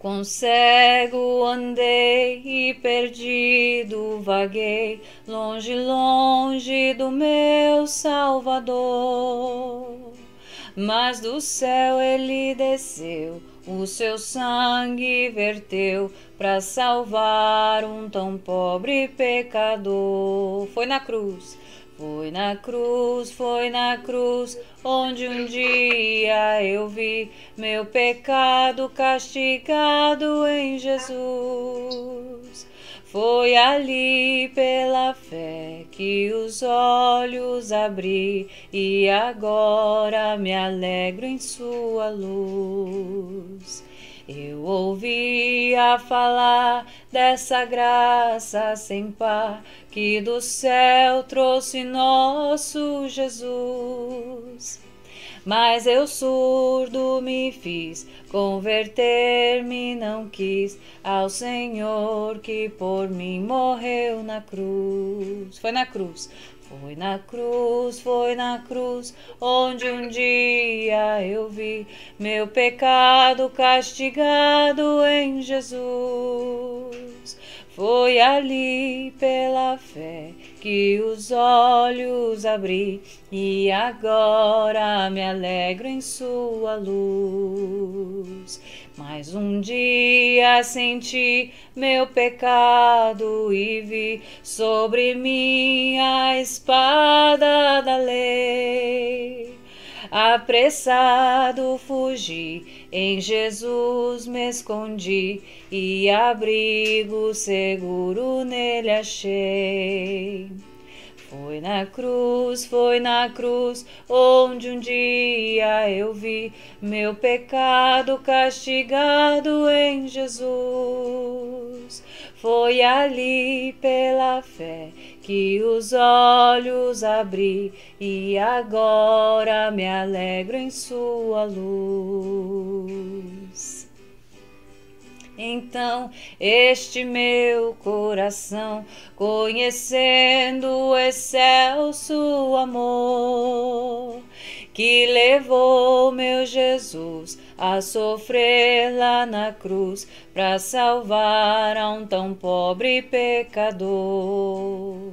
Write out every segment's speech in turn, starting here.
Com cego andei e perdido vaguei, longe, longe do meu Salvador. Mas do céu ele desceu, o seu sangue verteu para salvar um tão pobre pecador. Foi na cruz foi na cruz, foi na cruz, onde um dia eu vi meu pecado castigado em Jesus. Foi ali pela fé que os olhos abri e agora me alegro em Sua luz. Eu ouvia falar dessa graça sem par que do céu trouxe nosso Jesus. Mas eu surdo me fiz, converter-me não quis ao Senhor que por mim morreu na cruz. Foi na cruz, foi na cruz, foi na cruz, onde um dia eu vi meu pecado castigado em Jesus. Foi ali pela fé que os olhos abri e agora me alegro em Sua luz. Mas um dia senti meu pecado e vi sobre mim a espada da lei. Apressado fugi, em Jesus me escondi e abrigo seguro nele achei. Foi na cruz, foi na cruz, onde um dia eu vi meu pecado castigado em Jesus. Foi ali pela fé que os olhos abri e agora me alegro em Sua luz. Então, este meu coração, conhecendo o excelso amor que levou meu Jesus a sofrer lá na cruz para salvar a um tão pobre pecador.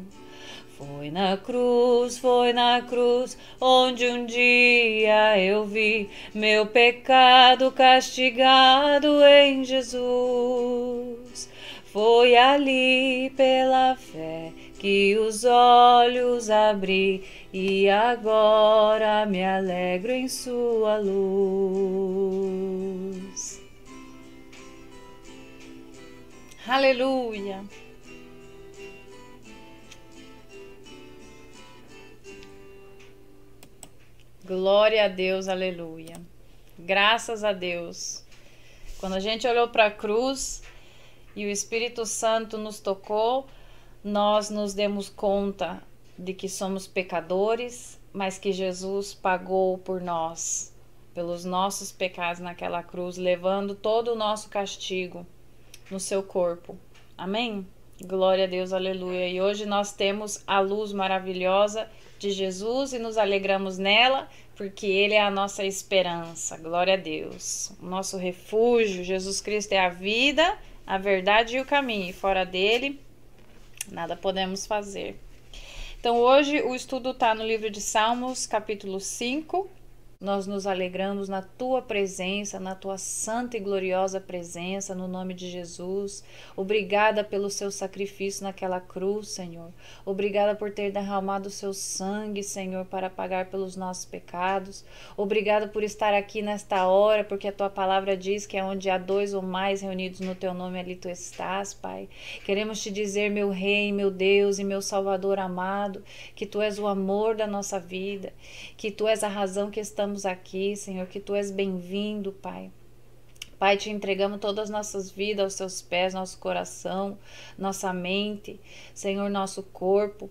Foi na cruz, foi na cruz, onde um dia eu vi meu pecado castigado em Jesus. Foi ali pela fé que os olhos abri e agora me alegro em sua luz. Aleluia! Glória a Deus, aleluia. Graças a Deus. Quando a gente olhou para a cruz e o Espírito Santo nos tocou, nós nos demos conta de que somos pecadores, mas que Jesus pagou por nós, pelos nossos pecados naquela cruz, levando todo o nosso castigo no seu corpo. Amém? Glória a Deus, aleluia. E hoje nós temos a luz maravilhosa de Jesus e nos alegramos nela, porque Ele é a nossa esperança. Glória a Deus. O nosso refúgio, Jesus Cristo é a vida, a verdade e o caminho. E fora dele, nada podemos fazer. Então, hoje o estudo está no livro de Salmos, capítulo 5, nós nos alegramos na tua presença, na tua santa e gloriosa presença, no nome de Jesus. Obrigada pelo seu sacrifício naquela cruz, Senhor. Obrigada por ter derramado o seu sangue, Senhor, para pagar pelos nossos pecados. Obrigada por estar aqui nesta hora, porque a tua palavra diz que é onde há dois ou mais reunidos no teu nome, ali tu estás, Pai. Queremos te dizer, meu Rei, meu Deus e meu Salvador amado, que tu és o amor da nossa vida, que tu és a razão que estamos estamos aqui, Senhor, que tu és bem-vindo, Pai. Pai, te entregamos todas as nossas vidas aos teus pés, nosso coração, nossa mente, Senhor, nosso corpo.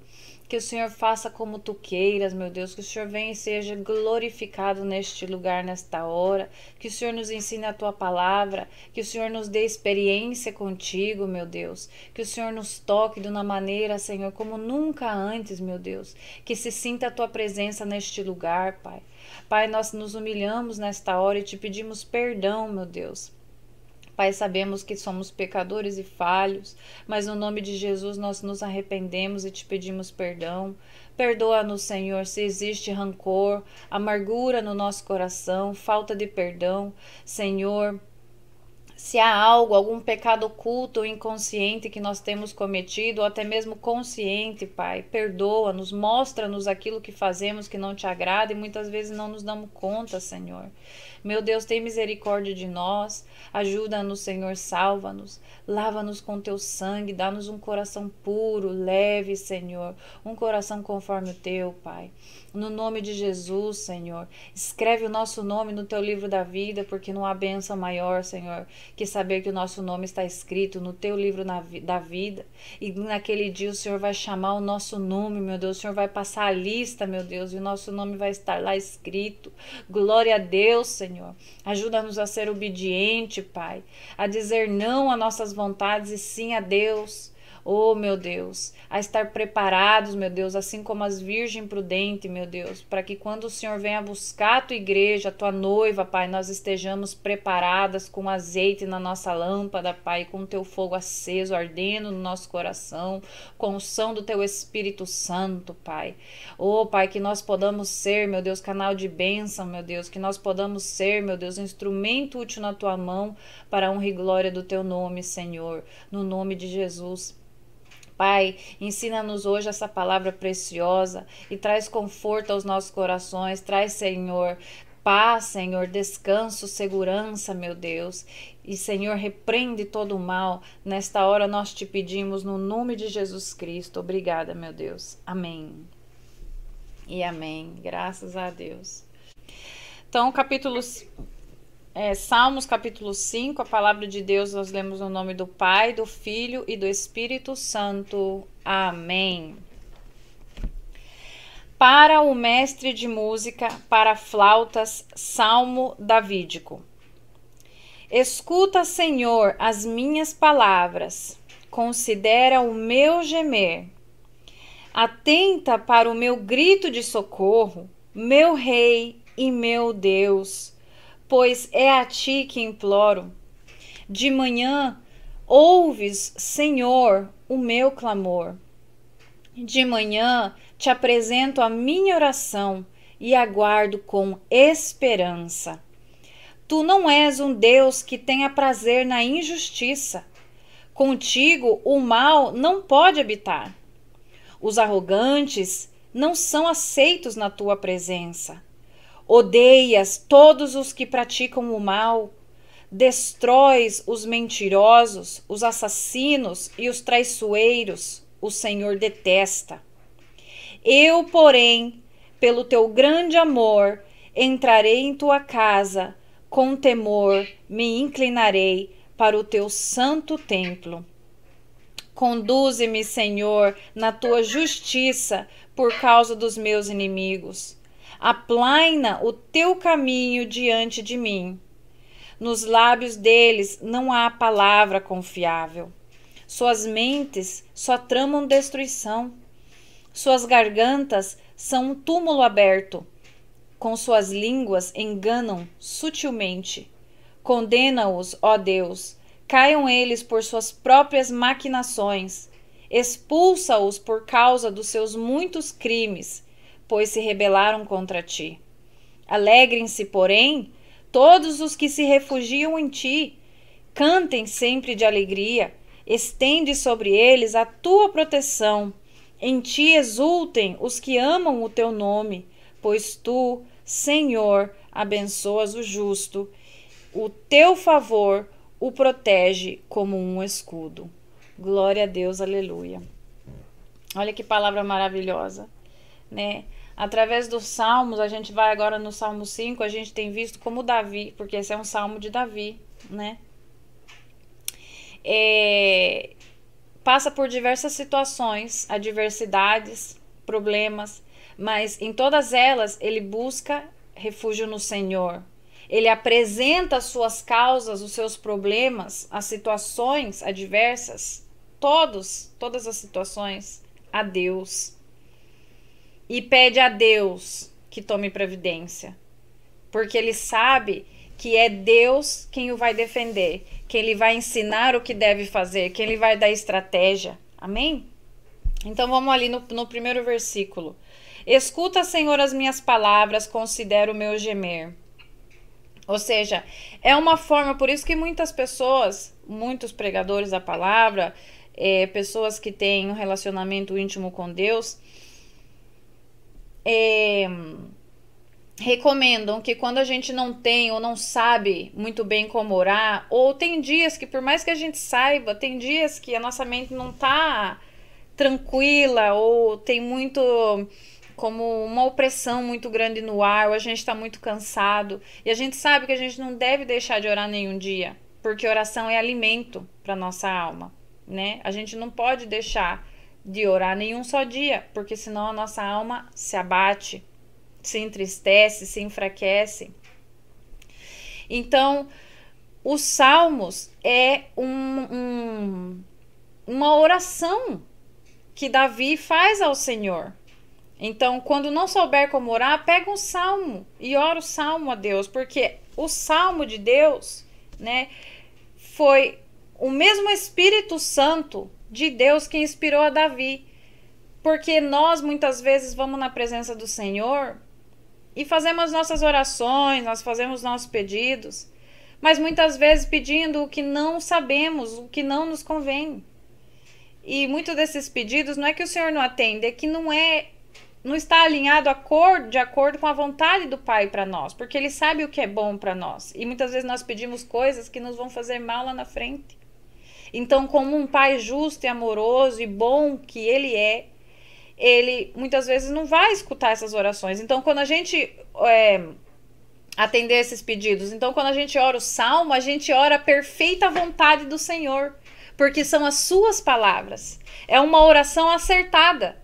Que o Senhor faça como tu queiras, meu Deus. Que o Senhor venha e seja glorificado neste lugar, nesta hora. Que o Senhor nos ensine a tua palavra. Que o Senhor nos dê experiência contigo, meu Deus. Que o Senhor nos toque de uma maneira, Senhor, como nunca antes, meu Deus. Que se sinta a tua presença neste lugar, Pai. Pai, nós nos humilhamos nesta hora e te pedimos perdão, meu Deus. Pai, sabemos que somos pecadores e falhos, mas no nome de Jesus nós nos arrependemos e te pedimos perdão. Perdoa-nos, Senhor, se existe rancor, amargura no nosso coração, falta de perdão. Senhor, se há algo, algum pecado oculto ou inconsciente que nós temos cometido, ou até mesmo consciente, Pai, perdoa-nos, mostra-nos aquilo que fazemos que não te agrada e muitas vezes não nos damos conta, Senhor. Meu Deus, tem misericórdia de nós, ajuda-nos, Senhor, salva-nos, lava-nos com teu sangue, dá-nos um coração puro, leve, Senhor, um coração conforme o teu, Pai. No nome de Jesus, Senhor, escreve o nosso nome no teu livro da vida, porque não há bênção maior, Senhor, que saber que o nosso nome está escrito no teu livro da vida e naquele dia o Senhor vai chamar o nosso nome, meu Deus, o Senhor vai passar a lista, meu Deus, e o nosso nome vai estar lá escrito. Glória a Deus, Senhor. Ajuda-nos a ser obediente, Pai, a dizer não a nossas vontades e sim a Deus. Oh, meu Deus, a estar preparados, meu Deus, assim como as virgens prudentes, meu Deus, para que quando o Senhor venha buscar a tua igreja, a tua noiva, Pai, nós estejamos preparadas com azeite na nossa lâmpada, Pai, com o teu fogo aceso, ardendo no nosso coração, com o som do teu Espírito Santo, Pai. Oh, Pai, que nós podamos ser, meu Deus, canal de bênção, meu Deus, que nós podamos ser, meu Deus, instrumento útil na tua mão para a honra e glória do teu nome, Senhor, no nome de Jesus. Pai, ensina-nos hoje essa palavra preciosa e traz conforto aos nossos corações, traz, Senhor, paz, Senhor, descanso, segurança, meu Deus. E, Senhor, repreende todo o mal. Nesta hora nós te pedimos no nome de Jesus Cristo. Obrigada, meu Deus. Amém. E amém. Graças a Deus. Então, capítulos é, Salmos capítulo 5, a palavra de Deus nós lemos no nome do Pai, do Filho e do Espírito Santo. Amém. Para o mestre de música, para flautas, Salmo Davídico. Escuta, Senhor, as minhas palavras, considera o meu gemer. Atenta para o meu grito de socorro, meu Rei e meu Deus pois é a ti que imploro. De manhã ouves, Senhor, o meu clamor. De manhã te apresento a minha oração e aguardo com esperança. Tu não és um Deus que tenha prazer na injustiça. Contigo o mal não pode habitar. Os arrogantes não são aceitos na tua presença. Odeias todos os que praticam o mal, destróis os mentirosos, os assassinos e os traiçoeiros, o Senhor detesta. Eu, porém, pelo teu grande amor, entrarei em tua casa, com temor me inclinarei para o teu santo templo. Conduze-me, Senhor, na tua justiça por causa dos meus inimigos aplaina o teu caminho diante de mim. Nos lábios deles não há palavra confiável. Suas mentes só tramam destruição. Suas gargantas são um túmulo aberto. Com suas línguas enganam sutilmente. Condena-os, ó Deus. Caiam eles por suas próprias maquinações. Expulsa-os por causa dos seus muitos crimes pois se rebelaram contra ti. Alegrem-se, porém, todos os que se refugiam em ti. Cantem sempre de alegria. Estende sobre eles a tua proteção. Em ti exultem os que amam o teu nome, pois tu, Senhor, abençoas o justo. O teu favor o protege como um escudo. Glória a Deus, aleluia. Olha que palavra maravilhosa, né? Através dos salmos, a gente vai agora no Salmo 5, a gente tem visto como Davi, porque esse é um salmo de Davi, né? É, passa por diversas situações, adversidades, problemas, mas em todas elas ele busca refúgio no Senhor. Ele apresenta as suas causas, os seus problemas, as situações adversas, todos, todas as situações a Deus e pede a Deus que tome providência, porque ele sabe que é Deus quem o vai defender, que ele vai ensinar o que deve fazer, que ele vai dar estratégia. Amém? Então vamos ali no, no primeiro versículo. Escuta, Senhor, as minhas palavras, considera o meu gemer. Ou seja, é uma forma, por isso que muitas pessoas, muitos pregadores da palavra, é, pessoas que têm um relacionamento íntimo com Deus, é, recomendam que quando a gente não tem ou não sabe muito bem como orar, ou tem dias que, por mais que a gente saiba, tem dias que a nossa mente não tá tranquila ou tem muito como uma opressão muito grande no ar, ou a gente está muito cansado, e a gente sabe que a gente não deve deixar de orar nenhum dia, porque oração é alimento para nossa alma, né? A gente não pode deixar de orar nenhum só dia, porque senão a nossa alma se abate, se entristece, se enfraquece. Então, os salmos é um, um, uma oração que Davi faz ao Senhor. Então, quando não souber como orar, pega um salmo e ora o salmo a Deus, porque o salmo de Deus, né, foi o mesmo Espírito Santo de Deus que inspirou a Davi. Porque nós muitas vezes vamos na presença do Senhor e fazemos nossas orações, nós fazemos nossos pedidos, mas muitas vezes pedindo o que não sabemos, o que não nos convém. E muitos desses pedidos não é que o Senhor não atende, é que não é não está alinhado de acordo com a vontade do Pai para nós, porque Ele sabe o que é bom para nós. E muitas vezes nós pedimos coisas que nos vão fazer mal lá na frente. Então, como um pai justo e amoroso e bom que ele é, ele muitas vezes não vai escutar essas orações. Então, quando a gente é, atender esses pedidos, então quando a gente ora o salmo, a gente ora a perfeita vontade do Senhor, porque são as suas palavras. É uma oração acertada,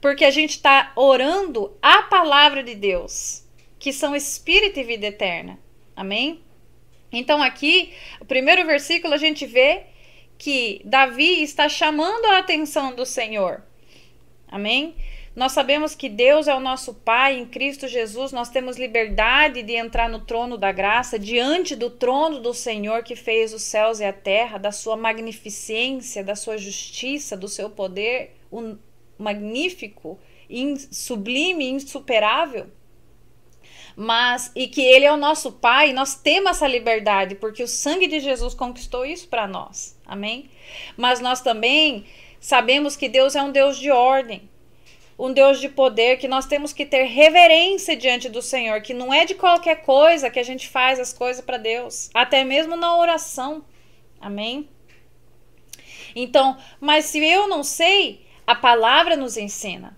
porque a gente está orando a palavra de Deus, que são espírito e vida eterna. Amém? Então, aqui, o primeiro versículo a gente vê que Davi está chamando a atenção do Senhor. Amém? Nós sabemos que Deus é o nosso Pai, em Cristo Jesus nós temos liberdade de entrar no trono da graça, diante do trono do Senhor que fez os céus e a terra, da sua magnificência, da sua justiça, do seu poder um, magnífico, in, sublime, insuperável. Mas e que ele é o nosso Pai, nós temos essa liberdade porque o sangue de Jesus conquistou isso para nós. Amém? Mas nós também sabemos que Deus é um Deus de ordem, um Deus de poder, que nós temos que ter reverência diante do Senhor, que não é de qualquer coisa que a gente faz as coisas para Deus, até mesmo na oração. Amém? Então, mas se eu não sei, a palavra nos ensina.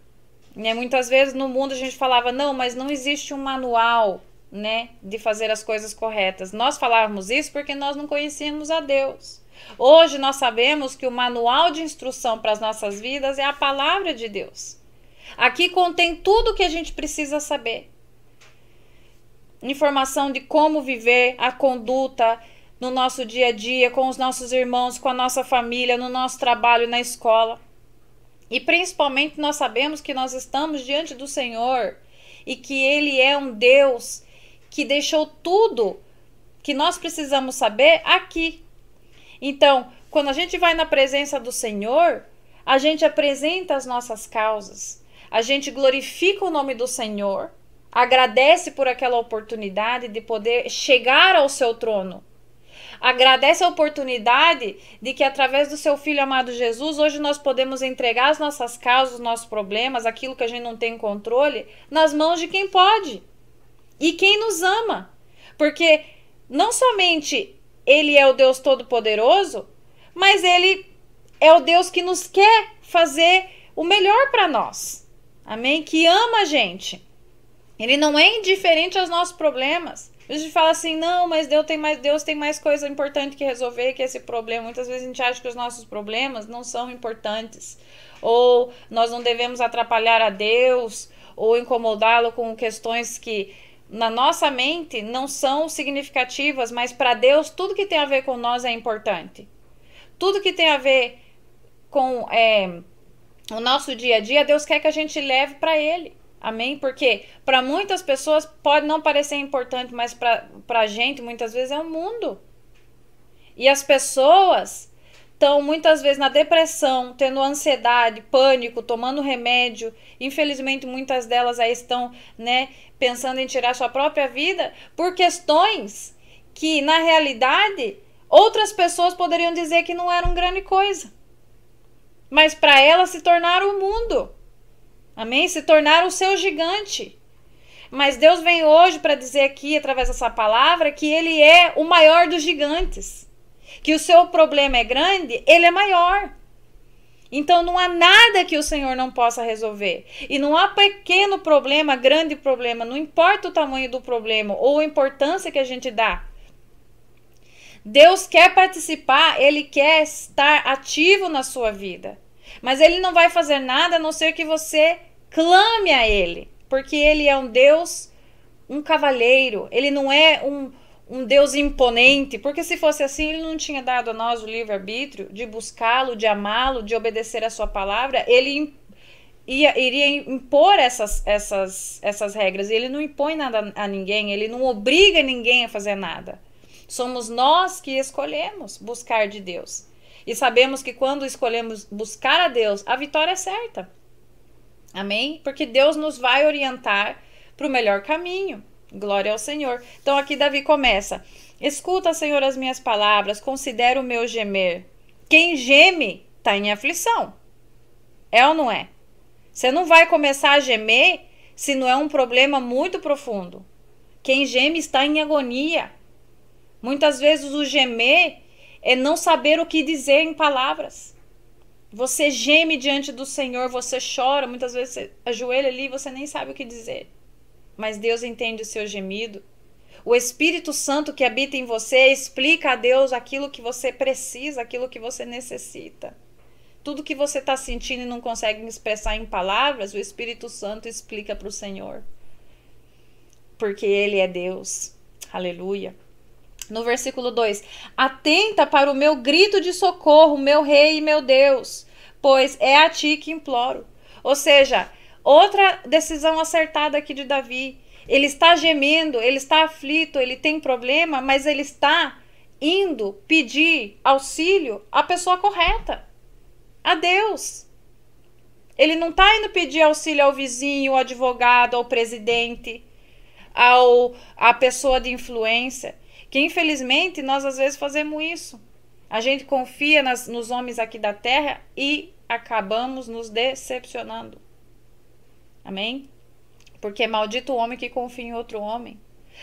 Né? Muitas vezes no mundo a gente falava, não, mas não existe um manual né, de fazer as coisas corretas. Nós falávamos isso porque nós não conhecíamos a Deus. Hoje nós sabemos que o manual de instrução para as nossas vidas é a palavra de Deus. Aqui contém tudo o que a gente precisa saber. Informação de como viver a conduta no nosso dia a dia, com os nossos irmãos, com a nossa família, no nosso trabalho, na escola. E principalmente nós sabemos que nós estamos diante do Senhor e que Ele é um Deus que deixou tudo que nós precisamos saber aqui então, quando a gente vai na presença do Senhor, a gente apresenta as nossas causas, a gente glorifica o nome do Senhor, agradece por aquela oportunidade de poder chegar ao seu trono. Agradece a oportunidade de que, através do seu Filho amado Jesus, hoje nós podemos entregar as nossas causas, os nossos problemas, aquilo que a gente não tem controle, nas mãos de quem pode e quem nos ama. Porque não somente ele é o Deus Todo-Poderoso, mas ele é o Deus que nos quer fazer o melhor para nós. Amém? Que ama a gente. Ele não é indiferente aos nossos problemas. A gente fala assim, não, mas Deus tem mais, Deus tem mais coisa importante que resolver que esse problema. Muitas vezes a gente acha que os nossos problemas não são importantes. Ou nós não devemos atrapalhar a Deus, ou incomodá-lo com questões que na nossa mente não são significativas, mas para Deus tudo que tem a ver com nós é importante. Tudo que tem a ver com é, o nosso dia a dia, Deus quer que a gente leve para Ele. Amém? Porque para muitas pessoas pode não parecer importante, mas para a gente muitas vezes é o mundo. E as pessoas estão muitas vezes na depressão, tendo ansiedade, pânico, tomando remédio. Infelizmente, muitas delas aí estão, né, pensando em tirar sua própria vida por questões que, na realidade, outras pessoas poderiam dizer que não eram grande coisa. Mas para elas se tornaram o mundo. Amém? Se tornaram o seu gigante. Mas Deus vem hoje para dizer aqui, através dessa palavra, que Ele é o maior dos gigantes que o seu problema é grande, ele é maior. Então não há nada que o Senhor não possa resolver. E não há pequeno problema, grande problema, não importa o tamanho do problema ou a importância que a gente dá. Deus quer participar, ele quer estar ativo na sua vida. Mas ele não vai fazer nada a não ser que você clame a ele, porque ele é um Deus, um cavalheiro, ele não é um um Deus imponente, porque se fosse assim, ele não tinha dado a nós o livre-arbítrio de buscá-lo, de amá-lo, de obedecer à sua palavra. Ele ia, iria impor essas, essas, essas regras. Ele não impõe nada a ninguém, ele não obriga ninguém a fazer nada. Somos nós que escolhemos buscar de Deus. E sabemos que quando escolhemos buscar a Deus, a vitória é certa. Amém? Porque Deus nos vai orientar para o melhor caminho. Glória ao Senhor. Então aqui Davi começa: Escuta, Senhor, as minhas palavras, considera o meu gemer. Quem geme está em aflição. É ou não é? Você não vai começar a gemer se não é um problema muito profundo. Quem geme está em agonia. Muitas vezes o gemer é não saber o que dizer em palavras. Você geme diante do Senhor, você chora, muitas vezes você ajoelha ali, e você nem sabe o que dizer mas Deus entende o seu gemido. O Espírito Santo que habita em você explica a Deus aquilo que você precisa, aquilo que você necessita. Tudo que você está sentindo e não consegue expressar em palavras, o Espírito Santo explica para o Senhor. Porque Ele é Deus. Aleluia. No versículo 2: Atenta para o meu grito de socorro, meu Rei e meu Deus, pois é a ti que imploro. Ou seja, Outra decisão acertada aqui de Davi. Ele está gemendo, ele está aflito, ele tem problema, mas ele está indo pedir auxílio à pessoa correta, a Deus. Ele não está indo pedir auxílio ao vizinho, ao advogado, ao presidente, ao à pessoa de influência. Que infelizmente nós às vezes fazemos isso. A gente confia nas, nos homens aqui da terra e acabamos nos decepcionando. Amém? Porque é maldito o homem que confia em outro homem.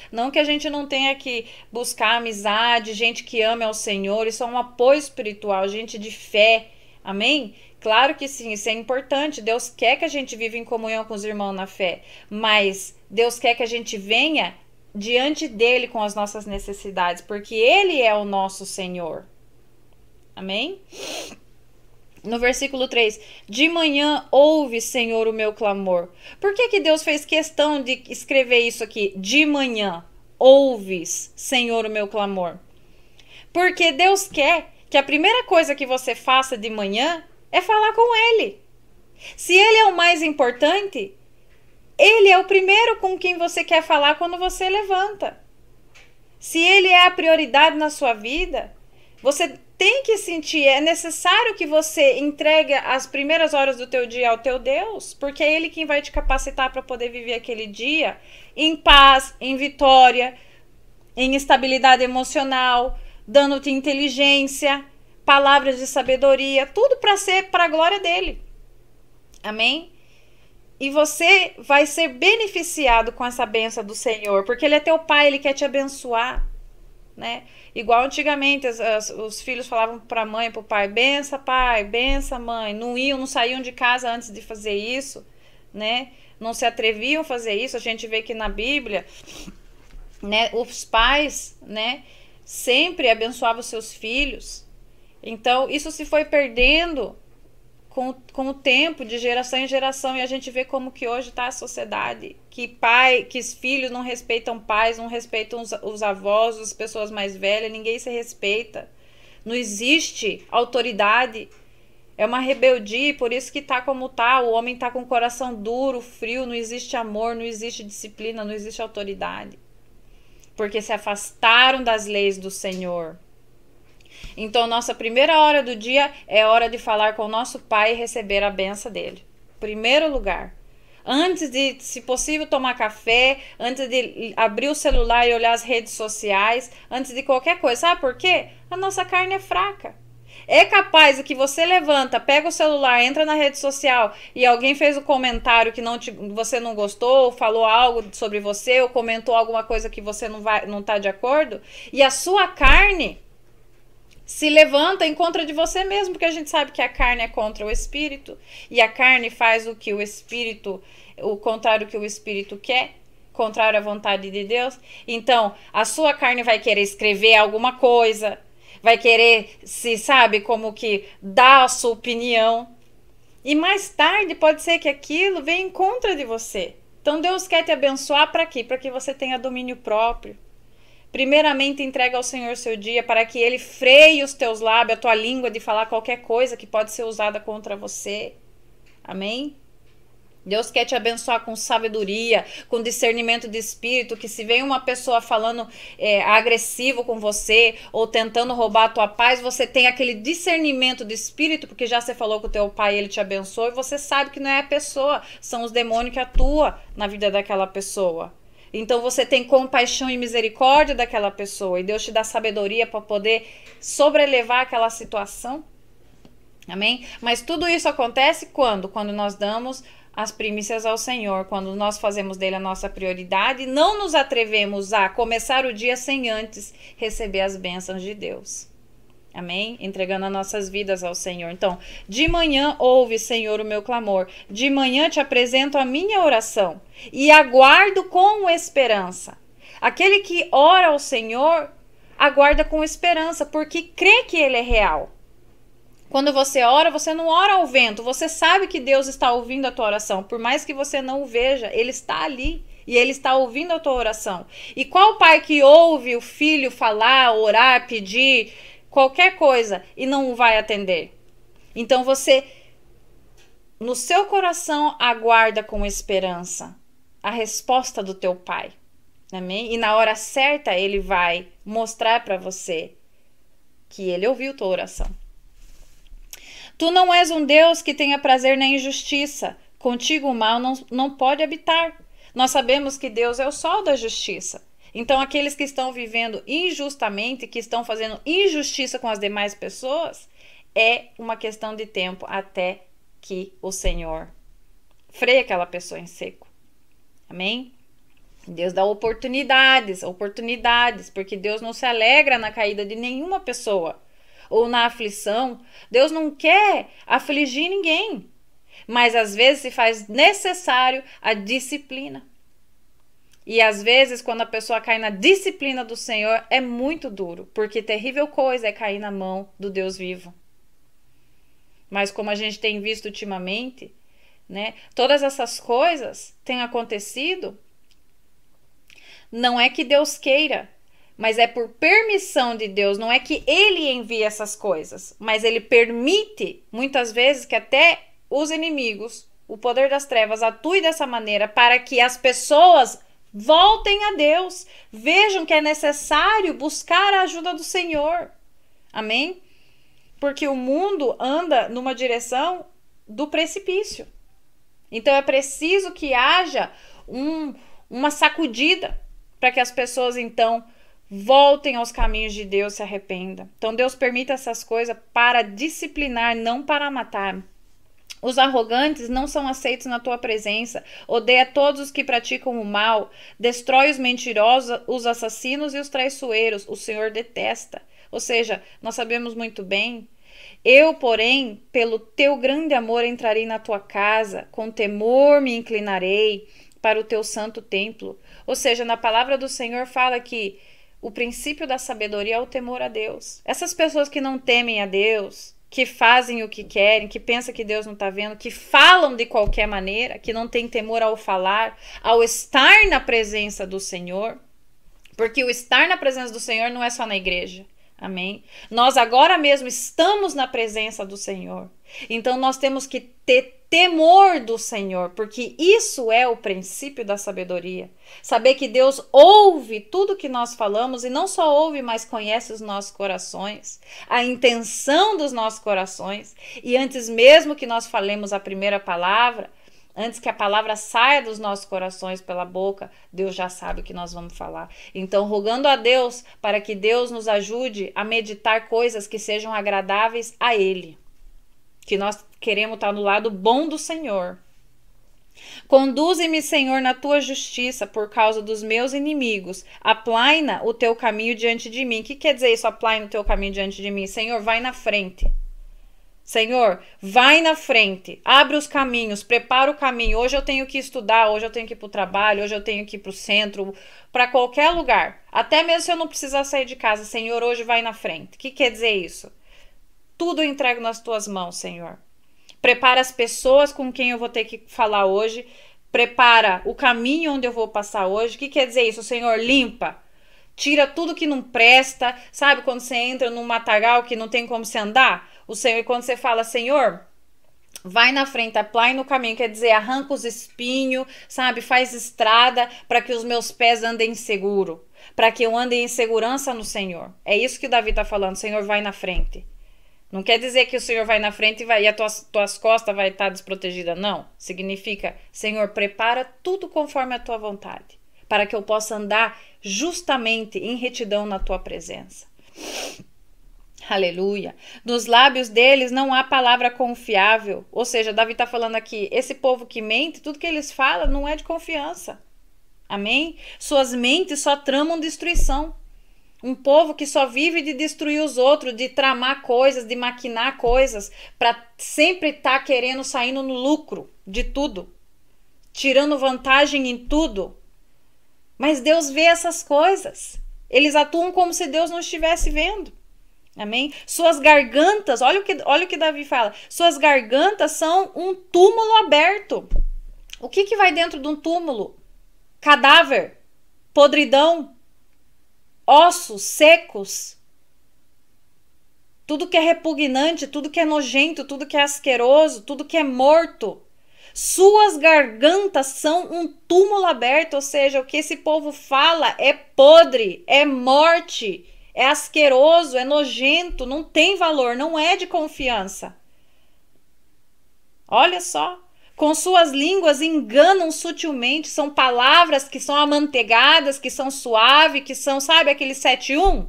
Não que a gente não tenha que buscar amizade, gente que ama ao Senhor, isso é um apoio espiritual, gente de fé. Amém? Claro que sim, isso é importante. Deus quer que a gente viva em comunhão com os irmãos na fé, mas Deus quer que a gente venha diante dele com as nossas necessidades, porque ele é o nosso Senhor. Amém? no versículo 3, de manhã ouve, Senhor, o meu clamor. Por que, que Deus fez questão de escrever isso aqui? De manhã ouves, Senhor, o meu clamor. Porque Deus quer que a primeira coisa que você faça de manhã é falar com Ele. Se Ele é o mais importante, Ele é o primeiro com quem você quer falar quando você levanta. Se Ele é a prioridade na sua vida, você tem que sentir, é necessário que você entregue as primeiras horas do teu dia ao teu Deus, porque é ele quem vai te capacitar para poder viver aquele dia em paz, em vitória, em estabilidade emocional, dando-te inteligência, palavras de sabedoria, tudo para ser para a glória dele. Amém? E você vai ser beneficiado com essa benção do Senhor, porque ele é teu pai, ele quer te abençoar né? Igual antigamente as, as, os filhos falavam para a mãe, para o pai, bença pai, bença mãe, não iam, não saíam de casa antes de fazer isso, né? Não se atreviam a fazer isso. A gente vê que na Bíblia, né, os pais, né, sempre abençoavam seus filhos. Então isso se foi perdendo com, com o tempo, de geração em geração, e a gente vê como que hoje está a sociedade, que pai, que os filhos não respeitam pais, não respeitam os, os avós, as pessoas mais velhas, ninguém se respeita. Não existe autoridade. É uma rebeldia, e por isso que tá como tá. O homem tá com o coração duro, frio, não existe amor, não existe disciplina, não existe autoridade. Porque se afastaram das leis do Senhor. Então, nossa primeira hora do dia é hora de falar com o nosso Pai e receber a benção dele. Primeiro lugar. Antes de, se possível, tomar café, antes de abrir o celular e olhar as redes sociais, antes de qualquer coisa. Sabe por quê? A nossa carne é fraca. É capaz que você levanta, pega o celular, entra na rede social e alguém fez um comentário que não te, você não gostou, falou algo sobre você, ou comentou alguma coisa que você não vai, não tá de acordo, e a sua carne se levanta em contra de você mesmo, porque a gente sabe que a carne é contra o espírito e a carne faz o que o espírito, o contrário que o espírito quer, contrário à vontade de Deus. Então, a sua carne vai querer escrever alguma coisa, vai querer se sabe como que dar a sua opinião. E mais tarde pode ser que aquilo venha em contra de você. Então Deus quer te abençoar para quê? Para que você tenha domínio próprio Primeiramente, entrega ao Senhor seu dia para que ele freie os teus lábios, a tua língua de falar qualquer coisa que pode ser usada contra você. Amém? Deus quer te abençoar com sabedoria, com discernimento de espírito, que se vem uma pessoa falando é, agressivo com você ou tentando roubar a tua paz, você tem aquele discernimento de espírito, porque já você falou com o teu pai, ele te abençoou, e você sabe que não é a pessoa, são os demônios que atuam na vida daquela pessoa. Então você tem compaixão e misericórdia daquela pessoa e Deus te dá sabedoria para poder sobrelevar aquela situação. Amém? Mas tudo isso acontece quando? Quando nós damos as primícias ao Senhor, quando nós fazemos dele a nossa prioridade, não nos atrevemos a começar o dia sem antes receber as bênçãos de Deus. Amém? Entregando as nossas vidas ao Senhor. Então, de manhã ouve, Senhor, o meu clamor. De manhã te apresento a minha oração e aguardo com esperança. Aquele que ora ao Senhor aguarda com esperança, porque crê que ele é real. Quando você ora, você não ora ao vento, você sabe que Deus está ouvindo a tua oração, por mais que você não o veja, ele está ali e ele está ouvindo a tua oração. E qual pai que ouve o filho falar, orar, pedir, qualquer coisa e não vai atender. Então você, no seu coração, aguarda com esperança a resposta do teu pai. Amém? E na hora certa ele vai mostrar para você que ele ouviu tua oração. Tu não és um Deus que tenha prazer na injustiça. Contigo o mal não, não pode habitar. Nós sabemos que Deus é o sol da justiça. Então, aqueles que estão vivendo injustamente, que estão fazendo injustiça com as demais pessoas, é uma questão de tempo até que o Senhor freie aquela pessoa em seco. Amém? Deus dá oportunidades, oportunidades, porque Deus não se alegra na caída de nenhuma pessoa ou na aflição. Deus não quer afligir ninguém, mas às vezes se faz necessário a disciplina. E às vezes, quando a pessoa cai na disciplina do Senhor, é muito duro, porque terrível coisa é cair na mão do Deus vivo. Mas como a gente tem visto ultimamente, né, todas essas coisas têm acontecido. Não é que Deus queira, mas é por permissão de Deus, não é que ele envia essas coisas, mas ele permite muitas vezes que até os inimigos, o poder das trevas atue dessa maneira para que as pessoas Voltem a Deus. Vejam que é necessário buscar a ajuda do Senhor. Amém? Porque o mundo anda numa direção do precipício. Então é preciso que haja um, uma sacudida para que as pessoas então voltem aos caminhos de Deus, se arrependam. Então Deus permite essas coisas para disciplinar, não para matar. Os arrogantes não são aceitos na tua presença. Odeia todos os que praticam o mal. Destrói os mentirosos, os assassinos e os traiçoeiros. O Senhor detesta. Ou seja, nós sabemos muito bem. Eu, porém, pelo teu grande amor entrarei na tua casa, com temor me inclinarei para o teu santo templo. Ou seja, na palavra do Senhor fala que o princípio da sabedoria é o temor a Deus. Essas pessoas que não temem a Deus, que fazem o que querem, que pensa que Deus não está vendo, que falam de qualquer maneira, que não tem temor ao falar, ao estar na presença do Senhor, porque o estar na presença do Senhor não é só na igreja. Amém. Nós agora mesmo estamos na presença do Senhor. Então nós temos que ter temor do Senhor, porque isso é o princípio da sabedoria. Saber que Deus ouve tudo que nós falamos e não só ouve, mas conhece os nossos corações, a intenção dos nossos corações. E antes mesmo que nós falemos a primeira palavra, antes que a palavra saia dos nossos corações pela boca, Deus já sabe o que nós vamos falar. Então, rogando a Deus para que Deus nos ajude a meditar coisas que sejam agradáveis a Ele que nós queremos estar no lado bom do Senhor. Conduze-me, Senhor, na tua justiça por causa dos meus inimigos. Aplaina o teu caminho diante de mim. O que quer dizer isso? Aplaina o teu caminho diante de mim. Senhor, vai na frente. Senhor, vai na frente, abre os caminhos, prepara o caminho. Hoje eu tenho que estudar, hoje eu tenho que ir para o trabalho, hoje eu tenho que ir para o centro, para qualquer lugar. Até mesmo se eu não precisar sair de casa, Senhor, hoje vai na frente. O que quer dizer isso? Tudo eu entrego nas tuas mãos, Senhor. Prepara as pessoas com quem eu vou ter que falar hoje. Prepara o caminho onde eu vou passar hoje. O que quer dizer isso? Senhor, limpa. Tira tudo que não presta. Sabe quando você entra num matagal que não tem como você andar? O Senhor, quando você fala, Senhor, vai na frente, aplaie no caminho, quer dizer, arranca os espinhos, sabe? Faz estrada para que os meus pés andem seguro, para que eu ande em segurança no Senhor. É isso que o Davi está falando, Senhor, vai na frente. Não quer dizer que o Senhor vai na frente e, vai, e as tuas, tuas costas vai estar tá desprotegida, não. Significa, Senhor, prepara tudo conforme a tua vontade, para que eu possa andar justamente em retidão na tua presença. Aleluia. Nos lábios deles não há palavra confiável. Ou seja, Davi está falando aqui: esse povo que mente, tudo que eles falam não é de confiança. Amém? Suas mentes só tramam destruição. Um povo que só vive de destruir os outros, de tramar coisas, de maquinar coisas, para sempre estar tá querendo saindo no lucro de tudo, tirando vantagem em tudo. Mas Deus vê essas coisas. Eles atuam como se Deus não estivesse vendo. Amém? Suas gargantas, olha o que, olha o que Davi fala. Suas gargantas são um túmulo aberto. O que, que vai dentro de um túmulo? Cadáver, podridão, ossos secos, tudo que é repugnante, tudo que é nojento, tudo que é asqueroso, tudo que é morto. Suas gargantas são um túmulo aberto, ou seja, o que esse povo fala é podre, é morte, é asqueroso, é nojento, não tem valor, não é de confiança. Olha só com suas línguas enganam sutilmente, são palavras que são amanteigadas, que são suave, que são, sabe, aquele 7-1,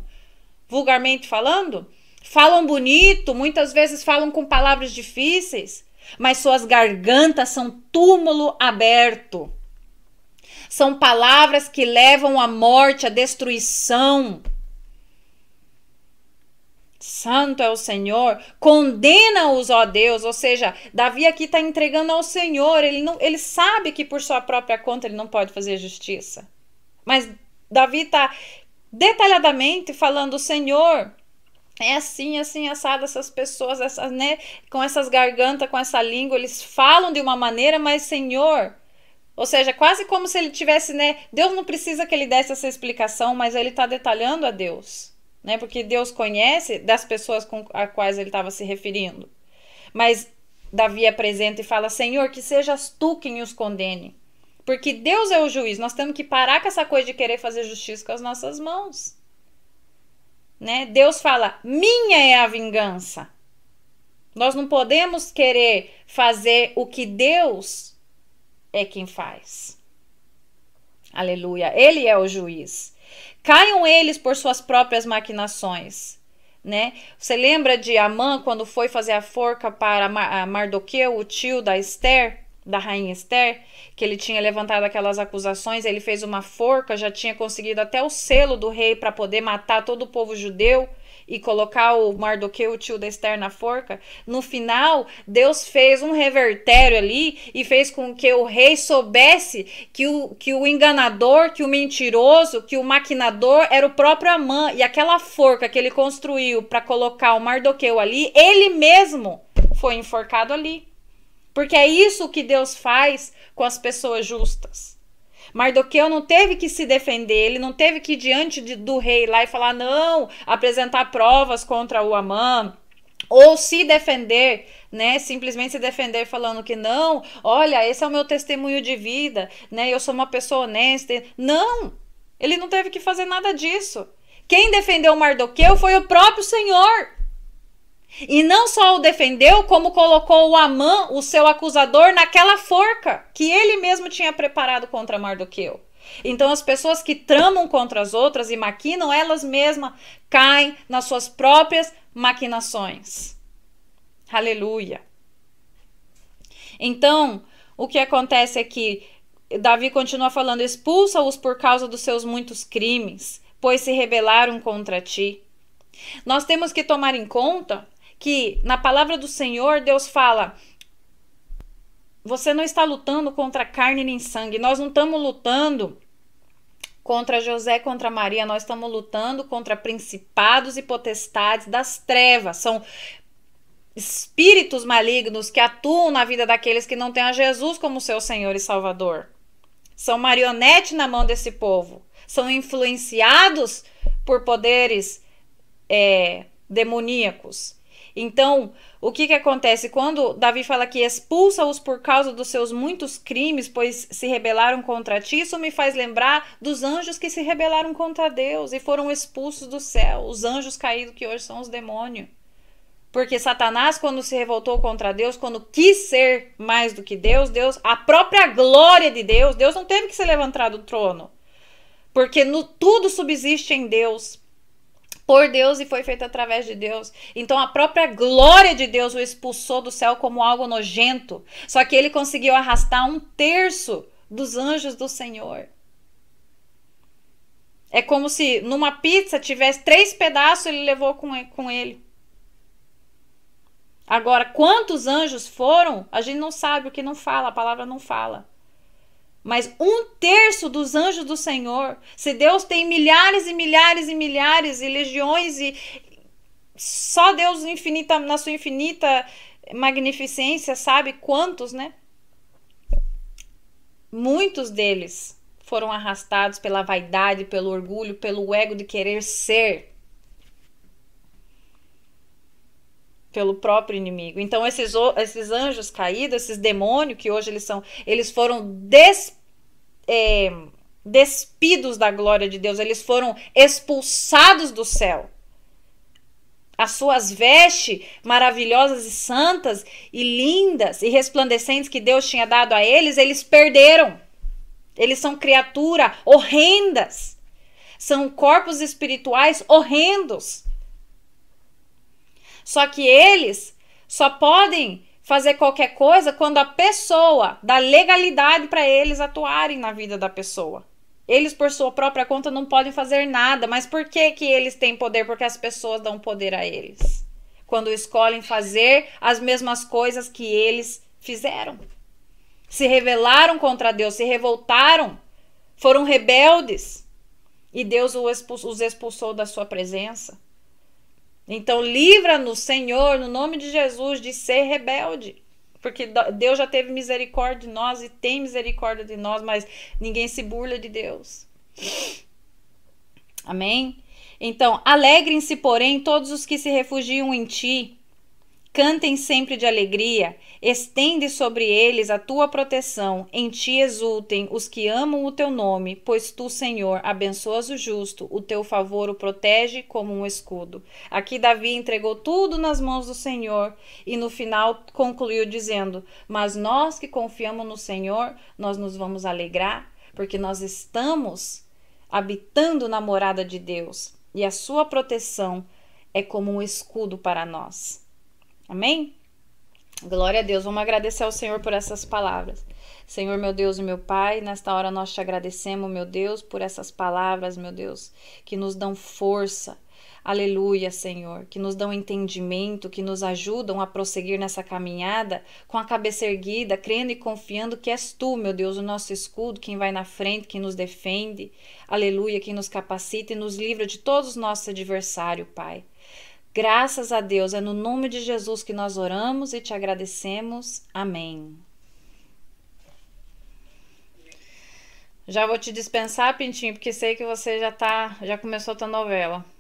vulgarmente falando? Falam bonito, muitas vezes falam com palavras difíceis, mas suas gargantas são túmulo aberto. São palavras que levam à morte, à destruição. Santo é o Senhor, condena-os, ó Deus. Ou seja, Davi aqui está entregando ao Senhor. Ele, não, ele sabe que por sua própria conta ele não pode fazer justiça. Mas Davi está detalhadamente falando: Senhor, é assim, é assim, assado essas pessoas, essas, né, com essas gargantas, com essa língua, eles falam de uma maneira, mas Senhor. Ou seja, quase como se ele tivesse, né? Deus não precisa que ele desse essa explicação, mas ele está detalhando a Deus né? Porque Deus conhece das pessoas com as quais ele estava se referindo. Mas Davi apresenta e fala: Senhor, que sejas tu quem os condene. Porque Deus é o juiz. Nós temos que parar com essa coisa de querer fazer justiça com as nossas mãos. Né? Deus fala: Minha é a vingança. Nós não podemos querer fazer o que Deus é quem faz. Aleluia. Ele é o juiz. Caiam eles por suas próprias maquinações. Né? Você lembra de Amã quando foi fazer a forca para Mardoqueu, o tio da Esther, da rainha Esther, que ele tinha levantado aquelas acusações, ele fez uma forca, já tinha conseguido até o selo do rei para poder matar todo o povo judeu e colocar o Mardoqueu, o tio da Esther, na forca, no final, Deus fez um revertério ali e fez com que o rei soubesse que o, que o enganador, que o mentiroso, que o maquinador era o próprio Amã. E aquela forca que ele construiu para colocar o Mardoqueu ali, ele mesmo foi enforcado ali. Porque é isso que Deus faz com as pessoas justas. Mardoqueu não teve que se defender, ele não teve que ir diante de, do rei lá e falar não, apresentar provas contra o Amã ou se defender, né? Simplesmente se defender falando que não, olha, esse é o meu testemunho de vida, né? Eu sou uma pessoa honesta. Não! Ele não teve que fazer nada disso. Quem defendeu Mardoqueu foi o próprio Senhor. E não só o defendeu, como colocou o Amã, o seu acusador, naquela forca que ele mesmo tinha preparado contra Mardoqueu. Então as pessoas que tramam contra as outras e maquinam elas mesmas caem nas suas próprias maquinações. Aleluia. Então, o que acontece é que Davi continua falando: expulsa-os por causa dos seus muitos crimes, pois se rebelaram contra ti. Nós temos que tomar em conta que na palavra do Senhor, Deus fala: você não está lutando contra carne nem sangue. Nós não estamos lutando contra José, contra Maria, nós estamos lutando contra principados e potestades das trevas. São espíritos malignos que atuam na vida daqueles que não têm a Jesus como seu Senhor e Salvador. São marionete na mão desse povo. São influenciados por poderes é, demoníacos. Então, o que, que acontece? Quando Davi fala que expulsa-os por causa dos seus muitos crimes, pois se rebelaram contra ti, isso me faz lembrar dos anjos que se rebelaram contra Deus e foram expulsos do céu, os anjos caídos que hoje são os demônios. Porque Satanás, quando se revoltou contra Deus, quando quis ser mais do que Deus, Deus, a própria glória de Deus, Deus não teve que se levantar do trono. Porque no, tudo subsiste em Deus por Deus e foi feito através de Deus. Então a própria glória de Deus o expulsou do céu como algo nojento. Só que ele conseguiu arrastar um terço dos anjos do Senhor. É como se numa pizza tivesse três pedaços ele levou com ele. Agora, quantos anjos foram, a gente não sabe, o que não fala, a palavra não fala. Mas um terço dos anjos do Senhor, se Deus tem milhares e milhares e milhares e legiões e só Deus infinita na sua infinita magnificência sabe quantos, né? Muitos deles foram arrastados pela vaidade, pelo orgulho, pelo ego de querer ser. pelo próprio inimigo. Então esses, esses anjos caídos, esses demônios que hoje eles são, eles foram des, é, despidos da glória de Deus, eles foram expulsados do céu. As suas vestes maravilhosas e santas e lindas e resplandecentes que Deus tinha dado a eles, eles perderam. Eles são criaturas horrendas. São corpos espirituais horrendos só que eles só podem fazer qualquer coisa quando a pessoa dá legalidade para eles atuarem na vida da pessoa. Eles, por sua própria conta, não podem fazer nada. Mas por que, que eles têm poder? Porque as pessoas dão poder a eles. Quando escolhem fazer as mesmas coisas que eles fizeram. Se revelaram contra Deus, se revoltaram, foram rebeldes. E Deus os expulsou da sua presença. Então, livra-nos, Senhor, no nome de Jesus, de ser rebelde. Porque Deus já teve misericórdia de nós e tem misericórdia de nós, mas ninguém se burla de Deus. Amém? Então, alegrem-se, porém, todos os que se refugiam em ti. Cantem sempre de alegria, estende sobre eles a tua proteção, em ti exultem os que amam o teu nome, pois tu, Senhor, abençoas o justo, o teu favor o protege como um escudo. Aqui Davi entregou tudo nas mãos do Senhor e no final concluiu dizendo: Mas nós que confiamos no Senhor, nós nos vamos alegrar, porque nós estamos habitando na morada de Deus e a sua proteção é como um escudo para nós. Amém? Glória a Deus. Vamos agradecer ao Senhor por essas palavras. Senhor, meu Deus e meu Pai, nesta hora nós te agradecemos, meu Deus, por essas palavras, meu Deus, que nos dão força. Aleluia, Senhor, que nos dão entendimento, que nos ajudam a prosseguir nessa caminhada com a cabeça erguida, crendo e confiando que és tu, meu Deus, o nosso escudo, quem vai na frente, quem nos defende. Aleluia, quem nos capacita e nos livra de todos os nossos adversários, Pai. Graças a Deus, é no nome de Jesus que nós oramos e te agradecemos. Amém. Já vou te dispensar, Pintinho, porque sei que você já tá, já começou a tua novela.